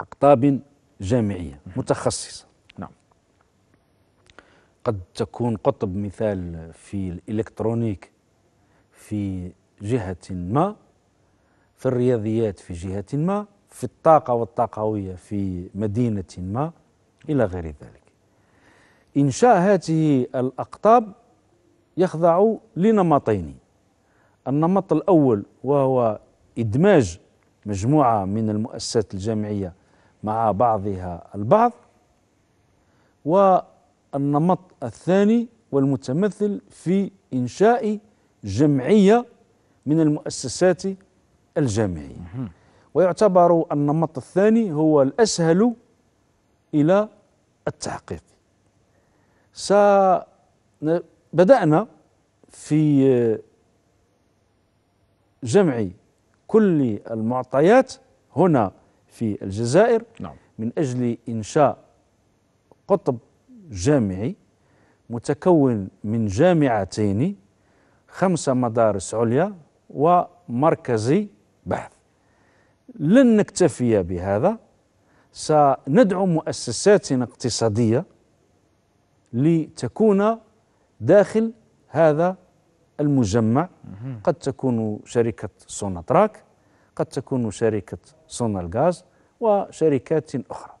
أقطاب جامعية متخصصة نعم قد تكون قطب مثال في الإلكترونيك في جهة ما في الرياضيات في جهة ما في الطاقة والطاقوية في مدينة ما إلى غير ذلك إنشاء هذه الأقطاب يخضع لنمطين النمط الأول وهو إدماج مجموعة من المؤسسات الجامعية مع بعضها البعض والنمط الثاني والمتمثل في إنشاء جمعية من المؤسسات الجامعية ويعتبر النمط الثاني هو الأسهل إلى التحقيق بدأنا في جمع كل المعطيات هنا في الجزائر نعم. من أجل إنشاء قطب جامعي متكون من جامعتين خمسة مدارس عليا ومركزي بحث لن نكتفي بهذا سندعو مؤسسات اقتصادية لتكون داخل هذا المجمع قد تكون شركة سوناتراك قد تكون شركة سونالغاز وشركات أخرى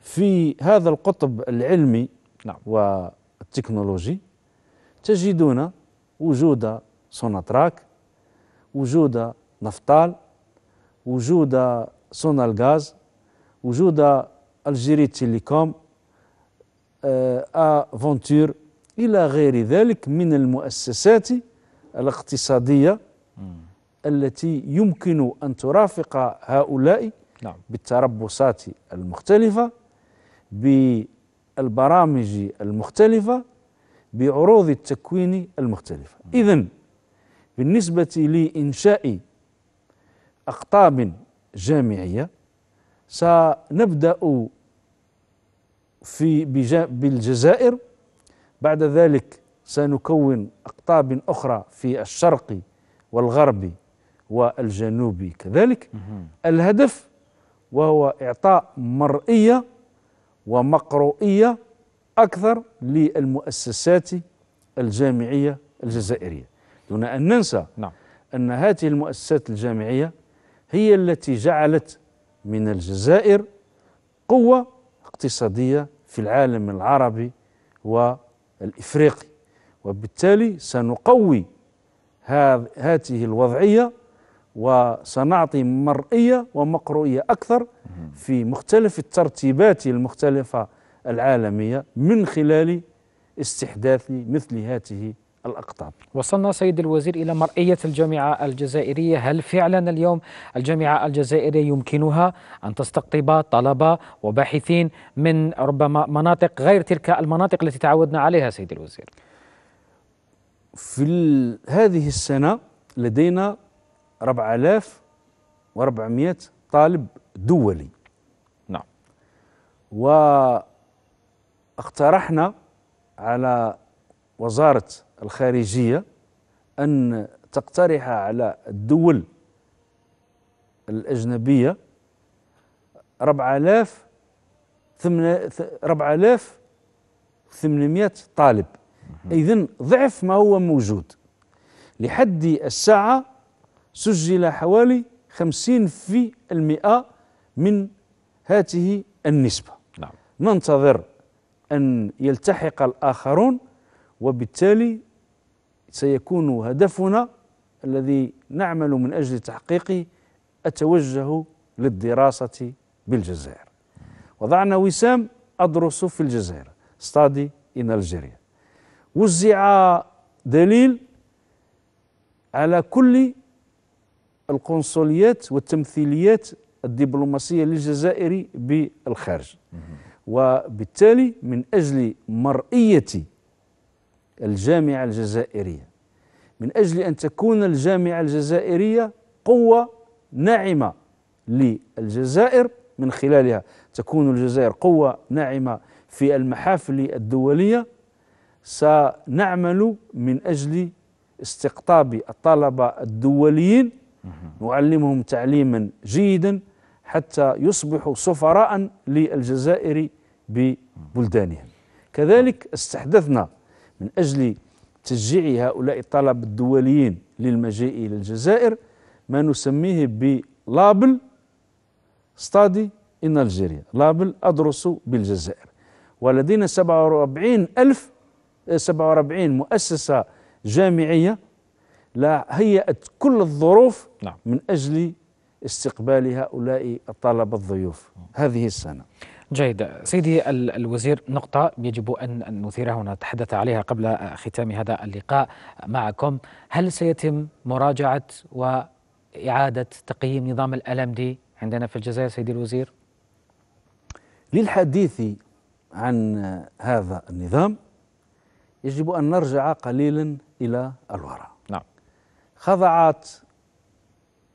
في هذا القطب العلمي نعم. والتكنولوجي تجدون وجود سوناتراك وجود نفطال وجود سونالغاز وجود الجيري تيليكوم افونتور آه، آه، الى غير ذلك من المؤسسات الاقتصادية التي يمكن أن ترافق هؤلاء نعم. بالتربصات المختلفة بالبرامج المختلفة بعروض التكوين المختلفة إذا بالنسبة لإنشاء أقطاب جامعية سنبدأ في بالجزائر بعد ذلك سنكون أقطاب أخرى في الشرق والغرب والجنوب كذلك الهدف وهو إعطاء مرئية ومقروئية أكثر للمؤسسات الجامعية الجزائرية دون أن ننسى نعم. أن هذه المؤسسات الجامعية هي التي جعلت من الجزائر قوة اقتصادية في العالم العربي والإفريقي وبالتالي سنقوي هذه الوضعية وسنعطي مرئية ومقروئية أكثر في مختلف الترتيبات المختلفة العالمية من خلال استحداث مثل هذه الأقطاب وصلنا سيد الوزير إلى مرئية الجامعة الجزائرية هل فعلا اليوم الجامعة الجزائرية يمكنها أن تستقطب طلبة وباحثين من ربما مناطق غير تلك المناطق التي تعودنا عليها سيد الوزير؟ في هذه السنة لدينا 4400 طالب دولي نعم واقترحنا على وزارة الخارجية أن تقترح على الدول الأجنبية 4000 4800 طالب إذا ضعف ما هو موجود لحد الساعة سجل حوالي 50 في المئة من هذه النسبة نعم. ننتظر أن يلتحق الآخرون وبالتالي سيكون هدفنا الذي نعمل من أجل تحقيقه أتوجه للدراسة بالجزائر وضعنا وسام أدرس في الجزائر ستادي إن الجزائر وزع دليل على كل القنصليات والتمثيليات الدبلوماسيه للجزائري بالخارج وبالتالي من اجل مرئيه الجامعه الجزائريه من اجل ان تكون الجامعه الجزائريه قوه ناعمه للجزائر من خلالها تكون الجزائر قوه ناعمه في المحافل الدوليه سنعمل من أجل استقطاب الطلبة الدوليين نعلمهم تعليما جيدا حتى يصبحوا سفراء للجزائر ببلدانهم كذلك استحدثنا من أجل تشجيع هؤلاء الطلبة الدوليين للمجيء إلى الجزائر ما نسميه بلابل ستادي إن الجيريا لابل أدرس بالجزائر ولدينا 47 ألف 47 مؤسسة جامعية لا هيأت كل الظروف نعم. من أجل استقبال هؤلاء الطلبة الضيوف هذه السنة جيد سيدي الوزير نقطة يجب أن نثيرها ونتحدث عليها قبل ختام هذا اللقاء معكم هل سيتم مراجعة وإعادة تقييم نظام الألم دي عندنا في الجزائر سيدي الوزير للحديث عن هذا النظام يجب أن نرجع قليلا إلى الوراء نعم خضعت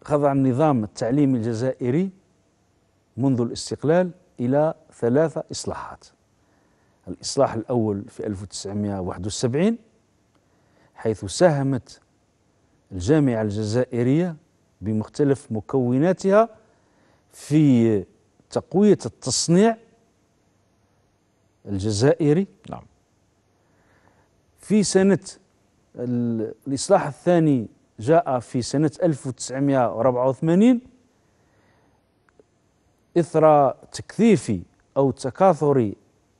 خضع النظام التعليمي الجزائري منذ الاستقلال إلى ثلاثة إصلاحات الإصلاح الأول في 1971 حيث ساهمت الجامعة الجزائرية بمختلف مكوناتها في تقوية التصنيع الجزائري نعم في سنة الإصلاح الثاني جاء في سنة 1984 إثر تكثيف أو تكاثر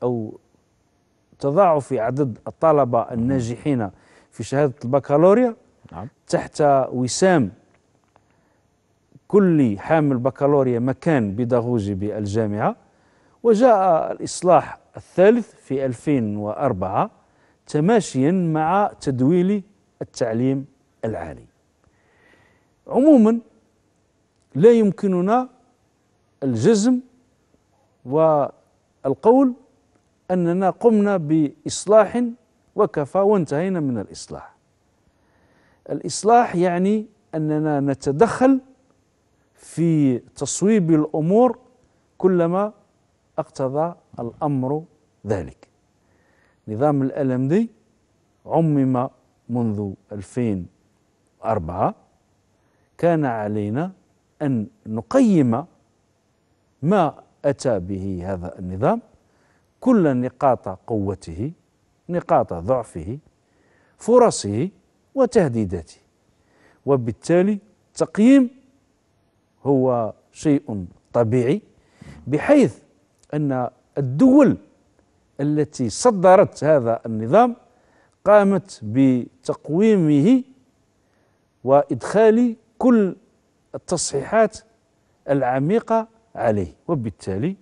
أو تضاعف عدد الطلبة الناجحين في شهادة البكالوريا نعم. تحت وسام كل حامل بكالوريا مكان بيداغوجي بالجامعة وجاء الإصلاح الثالث في 2004 تماشيا مع تدويل التعليم العالي عموما لا يمكننا الجزم والقول أننا قمنا بإصلاح وكفى وانتهينا من الإصلاح الإصلاح يعني أننا نتدخل في تصويب الأمور كلما اقتضى الأمر ذلك نظام الألم دي عمم منذ 2004 كان علينا أن نقيم ما أتى به هذا النظام كل نقاط قوته نقاط ضعفه فرصه وتهديداته وبالتالي التقييم هو شيء طبيعي بحيث أن الدول التي صدرت هذا النظام قامت بتقويمه وادخال كل التصحيحات العميقه عليه وبالتالي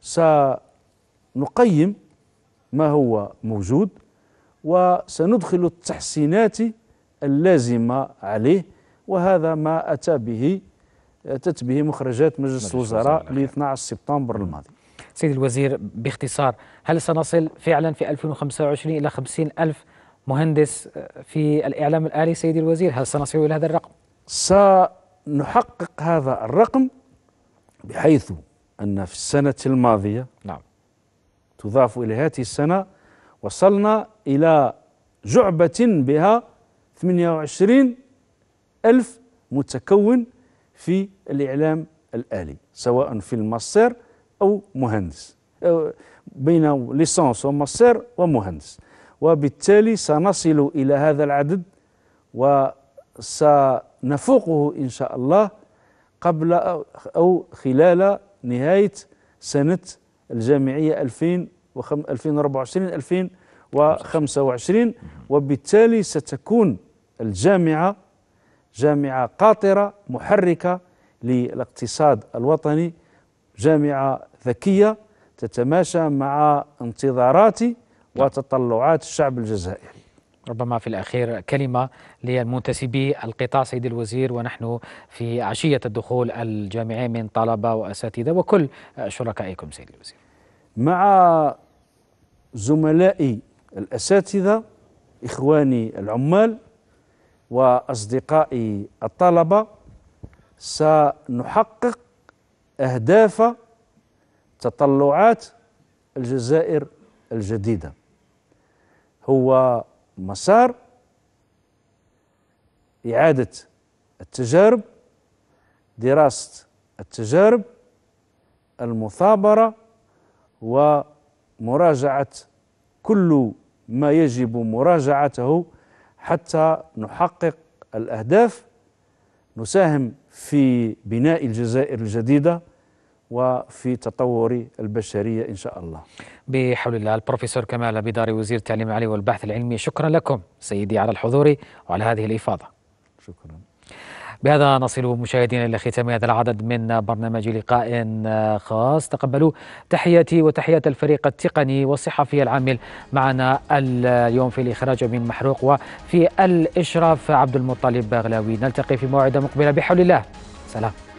سنقيم ما هو موجود وسندخل التحسينات اللازمه عليه وهذا ما اتى به اتت به مخرجات مجلس الوزراء ل 12 سبتمبر الماضي سيد الوزير باختصار هل سنصل فعلا في 2025 إلى 50 ألف مهندس آه، في الإعلام الآلي سيد الوزير هل سنصل إلى هذا الرقم؟ سنحقق هذا الرقم بحيث أن في السنة الماضية نعم تضاف إلى هذه السنة وصلنا إلى جعبة بها 28 ألف متكون في الإعلام الآلي سواء في المصير أو مهندس بين ليسانس وماستر ومهندس وبالتالي سنصل إلى هذا العدد وسنفوقه إن شاء الله قبل أو خلال نهاية سنة الجامعية 2024 2025 وبالتالي ستكون الجامعة جامعة قاطرة محركة للاقتصاد الوطني جامعة ذكية تتماشى مع انتظارات نعم. وتطلعات الشعب الجزائري ربما في الأخير كلمة للمنتسبي القطاع سيد الوزير ونحن في عشية الدخول الجامعي من طلبة وأساتذة وكل شركائكم سيد الوزير مع زملائي الأساتذة إخواني العمال وأصدقائي الطلبة سنحقق أهداف تطلعات الجزائر الجديده هو مسار اعاده التجارب دراسه التجارب المثابره ومراجعه كل ما يجب مراجعته حتى نحقق الاهداف نساهم في بناء الجزائر الجديده وفي تطور البشرية إن شاء الله بحول الله البروفيسور كمال بداري وزير التعليم العالي والبحث العلمي شكرا لكم سيدي على الحضور وعلى هذه الإفاضة شكرا بهذا نصل مشاهدينا إلى ختام هذا العدد من برنامج لقاء خاص تقبلوا تحياتي وتحيات الفريق التقني والصحفي العامل معنا اليوم في الإخراج من محروق وفي الإشراف عبد المطلب باغلاوي نلتقي في موعد مقبلة بحول الله سلام